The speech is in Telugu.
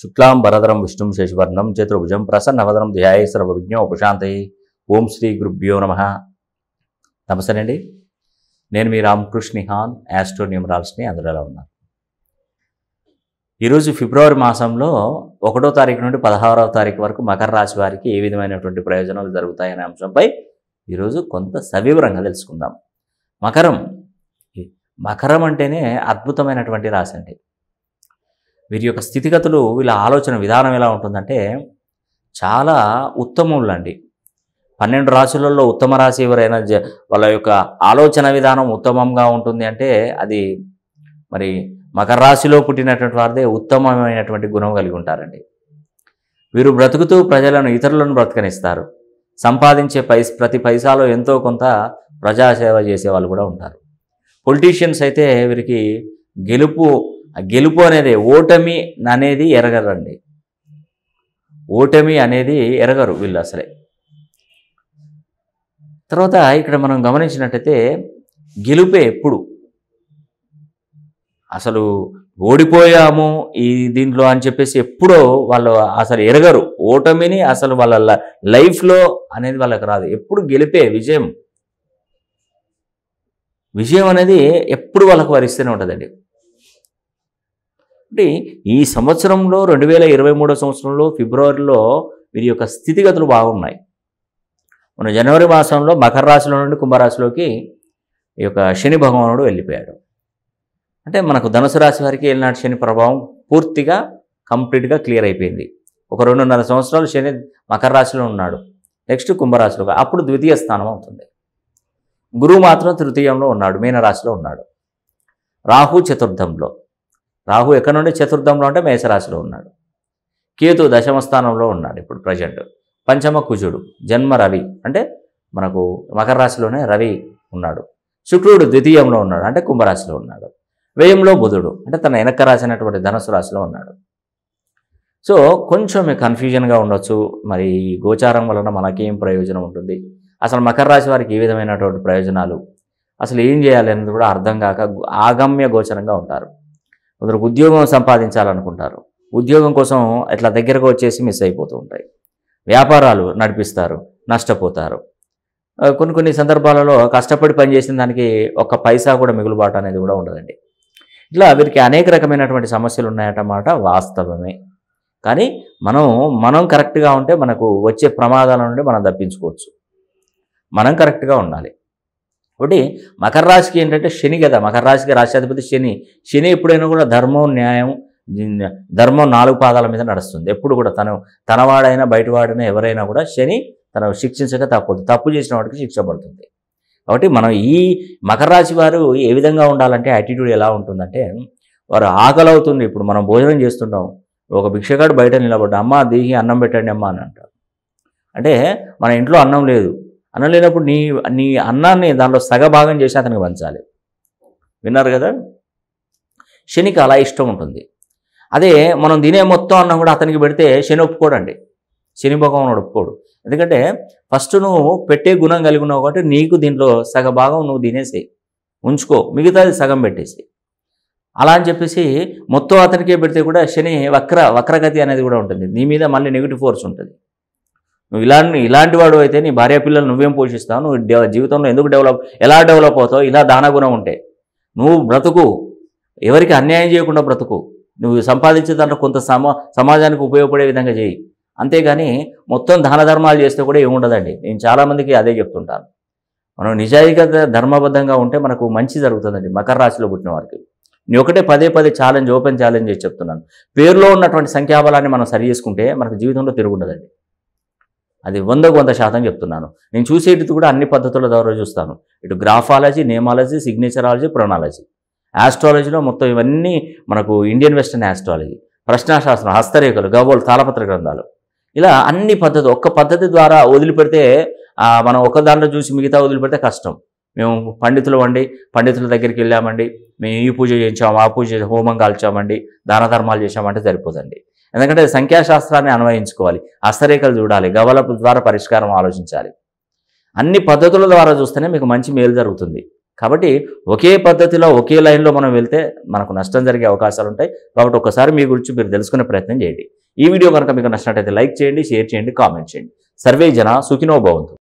శుక్లాం భరదరం విష్ణుం శేషవర్ణం చతుర్భుజం ప్రసన్నవదనం ధ్యాయ సర్వవిజ్ఞం ఉపశాంతి ఓం శ్రీ గురుభ్యో నమ అండి నేను మీ హాన్ యాస్ట్రో న్యూమరాల్స్ని అందులో ఉన్నాను ఈరోజు ఫిబ్రవరి మాసంలో ఒకటో తారీఖు నుండి పదహారవ తారీఖు వరకు మకర రాశి వారికి ఏ విధమైనటువంటి ప్రయోజనాలు జరుగుతాయనే అంశంపై ఈరోజు కొంత సవివరంగా తెలుసుకుందాం మకరం మకరం అంటేనే అద్భుతమైనటువంటి రాశి అండి వీరి యొక్క స్థితిగతులు వీళ్ళ ఆలోచన విధానం ఎలా ఉంటుందంటే చాలా ఉత్తములండి పన్నెండు రాశులలో ఉత్తమ రాశి ఎవరైనా వాళ్ళ యొక్క ఆలోచన విధానం ఉత్తమంగా ఉంటుంది అంటే అది మరి మకర రాశిలో పుట్టినటువంటి వారిదే ఉత్తమమైనటువంటి గుణం కలిగి ఉంటారండి వీరు బ్రతుకుతూ ప్రజలను ఇతరులను బ్రతకనిస్తారు సంపాదించే పై ప్రతి పైసాలో ఎంతో కొంత ప్రజాసేవ చేసేవాళ్ళు కూడా ఉంటారు పొలిటీషియన్స్ అయితే వీరికి గెలుపు ఆ గెలుపు అనేది ఓటమి అనేది ఎరగరండి ఓటమి అనేది ఎరగరు వీళ్ళు అసలే తర్వాత ఇక్కడ మనం గమనించినట్టయితే గెలుపే ఎప్పుడు అసలు ఓడిపోయాము ఈ దీంట్లో అని చెప్పేసి ఎప్పుడో వాళ్ళు అసలు ఎరగరు ఓటమిని అసలు వాళ్ళ లైఫ్లో అనేది వాళ్ళకి రాదు ఎప్పుడు గెలిపే విజయం విజయం అనేది ఎప్పుడు వాళ్ళకు వరిస్తూనే ఉంటుందండి అంటే ఈ సంవత్సరంలో రెండు వేల ఇరవై మూడో సంవత్సరంలో ఫిబ్రవరిలో వీరి యొక్క స్థితిగతులు బాగున్నాయి మన జనవరి మాసంలో మకర రాశిలో నుండి కుంభరాశిలోకి ఈ యొక్క శని భగవానుడు వెళ్ళిపోయాడు అంటే మనకు ధనుసు రాశి వారికి వెళ్ళినాడు శని ప్రభావం పూర్తిగా కంప్లీట్గా క్లియర్ అయిపోయింది ఒక రెండున్నర సంవత్సరాలు శని మకర రాశిలో ఉన్నాడు నెక్స్ట్ కుంభరాశిలో అప్పుడు ద్వితీయ స్థానం అవుతుంది గురువు మాత్రం తృతీయంలో ఉన్నాడు మీనరాశిలో ఉన్నాడు రాహు చతుర్థంలో రాహు ఎక్కడి నుండి చతుర్థంలో అంటే మేషరాశిలో ఉన్నాడు కేతు దశమ స్థానంలో ఉన్నాడు ఇప్పుడు ప్రజెంట్ పంచమ కుజుడు జన్మ రవి అంటే మనకు మకర రాశిలోనే రవి ఉన్నాడు శుక్రుడు ద్వితీయంలో ఉన్నాడు అంటే కుంభరాశిలో ఉన్నాడు వ్యయంలో బుధుడు అంటే తన వెనక రాసినటువంటి ధనుసు రాశిలో ఉన్నాడు సో కొంచెం కన్ఫ్యూజన్గా ఉండొచ్చు మరి ఈ గోచారం వలన మనకేం ప్రయోజనం ఉంటుంది అసలు మకర రాశి వారికి ఏ విధమైనటువంటి ప్రయోజనాలు అసలు ఏం చేయాలి అనేది కూడా అర్థం కాక ఆగమ్య గోచరంగా ఉంటారు కొందరు ఉద్యోగం సంపాదించాలనుకుంటారు ఉద్యోగం కోసం ఇట్లా దగ్గరకు వచ్చేసి మిస్ అయిపోతూ ఉంటాయి వ్యాపారాలు నడిపిస్తారు నష్టపోతారు కొన్ని కొన్ని సందర్భాలలో కష్టపడి పనిచేసిన దానికి ఒక్క పైసా కూడా మిగులుబాటు అనేది కూడా ఉండదండి ఇట్లా వీరికి అనేక రకమైనటువంటి సమస్యలు ఉన్నాయన్నమాట వాస్తవమే కానీ మనం మనం కరెక్ట్గా ఉంటే మనకు వచ్చే ప్రమాదాల నుండి మనం తప్పించుకోవచ్చు మనం కరెక్ట్గా ఉండాలి ఒకటి మకర రాశికి ఏంటంటే శని కదా మకర రాశికి రాష్ట్రాధిపతి శని శని ఎప్పుడైనా కూడా ధర్మం న్యాయం ధర్మం నాలుగు పాదాల మీద నడుస్తుంది ఎప్పుడు కూడా తను తనవాడైనా బయటవాడైనా ఎవరైనా కూడా శని తను శిక్షించక తప్పదు తప్పు చేసిన వాడికి శిక్ష పడుతుంది కాబట్టి మనం ఈ మకర రాశి వారు ఏ విధంగా ఉండాలంటే యాటిట్యూడ్ ఎలా ఉంటుందంటే వారు ఆకలి అవుతుంది ఇప్పుడు మనం భోజనం చేస్తుంటాం ఒక భిక్షగాడు బయట నిలబడ్డా అమ్మ దిగి అన్నం పెట్టండి అమ్మ అని అంటారు అంటే మన ఇంట్లో అన్నం లేదు అన్నం లేనప్పుడు నీ నీ అన్నాన్ని దాంట్లో సగభాగం చేసి అతనికి పంచాలి విన్నారు కదా శనికి అలా ఇష్టం ఉంటుంది అదే మనం తినే మొత్తం అన్నం కూడా అతనికి పెడితే శని ఒప్పుకోడండి శని భగవాను ఒప్పుకోడు ఎందుకంటే ఫస్ట్ నువ్వు పెట్టే గుణం కలిగి ఉన్నావు కాబట్టి నీకు దీంట్లో సగభాగం నువ్వు తినేసి ఉంచుకో మిగతాది సగం పెట్టేసి అలా అని చెప్పేసి మొత్తం అతనికే పెడితే కూడా శని వక్ర వక్రగతి అనేది కూడా ఉంటుంది నీ మీద మళ్ళీ నెగిటివ్ ఫోర్స్ ఉంటుంది నువ్వు ఇలాంటి ఇలాంటి వాడు అయితే నీ భార్య పిల్లలు నువ్వేం పోషిస్తావు నువ్వు డె జీవితంలో ఎందుకు డెవలప్ ఎలా డెవలప్ అవుతావు ఇలా దానగుణం ఉంటే నువ్వు బ్రతుకు ఎవరికి అన్యాయం చేయకుండా బ్రతుకు నువ్వు సంపాదించే దాంట్లో కొంత సమా సమాజానికి ఉపయోగపడే విధంగా చేయి అంతేగాని మొత్తం దాన ధర్మాలు చేస్తే కూడా ఏముండదండి నేను చాలామందికి అదే చెప్తుంటాను మనం నిజాయితీగా ధర్మబద్ధంగా ఉంటే మనకు మంచి జరుగుతుందండి మకర రాశిలో పుట్టిన వారికి నేను ఒకటే పదే పదే ఛాలెంజ్ ఓపెన్ ఛాలెంజ్ చెప్తున్నాను పేరులో ఉన్నటువంటి సంఖ్యాబలాన్ని మనం సరి చేసుకుంటే మనకు జీవితంలో తిరుగుండదండి అది వందకు వంద శాతం చెప్తున్నాను నేను చూసేటిది కూడా అన్ని పద్ధతుల ద్వారా చూస్తాను ఇటు గ్రాఫాలజీ నేమాలజీ సిగ్నేచరాలజీ ప్రొనాలజీ ఆస్ట్రాలజీలో మొత్తం ఇవన్నీ మనకు ఇండియన్ వెస్టర్న్ ఆస్ట్రాలజీ ప్రశ్నాశాస్త్రం హస్తరేఖలు గబోలు తాళపత్ర గ్రంథాలు ఇలా అన్ని పద్ధతి ఒక్క పద్ధతి ద్వారా వదిలిపెడితే మనం ఒక దాంట్లో చూసి మిగతా వదిలిపెడితే కష్టం మేము పండితులు వండి పండితుల దగ్గరికి వెళ్ళామండి మేము ఈ పూజ చేయించాము ఆ పూజ హోమం కాల్చామండి దాన ధర్మాలు చేసామంటే సరిపోదండి ఎందుకంటే సంఖ్యాశాస్త్రాన్ని అన్వయించుకోవాలి అస్తరేఖలు చూడాలి గవలపు ద్వారా పరిష్కారం ఆలోచించాలి అన్ని పద్ధతుల ద్వారా చూస్తేనే మీకు మంచి మేలు జరుగుతుంది కాబట్టి ఒకే పద్ధతిలో ఒకే లైన్లో మనం వెళ్తే మనకు నష్టం జరిగే అవకాశాలు ఉంటాయి కాబట్టి ఒకసారి మీ గురించి మీరు తెలుసుకునే ప్రయత్నం చేయండి ఈ వీడియో కనుక మీకు నచ్చినట్టయితే లైక్ చేయండి షేర్ చేయండి కామెంట్ చేయండి సర్వే జన సుఖినో భవంతు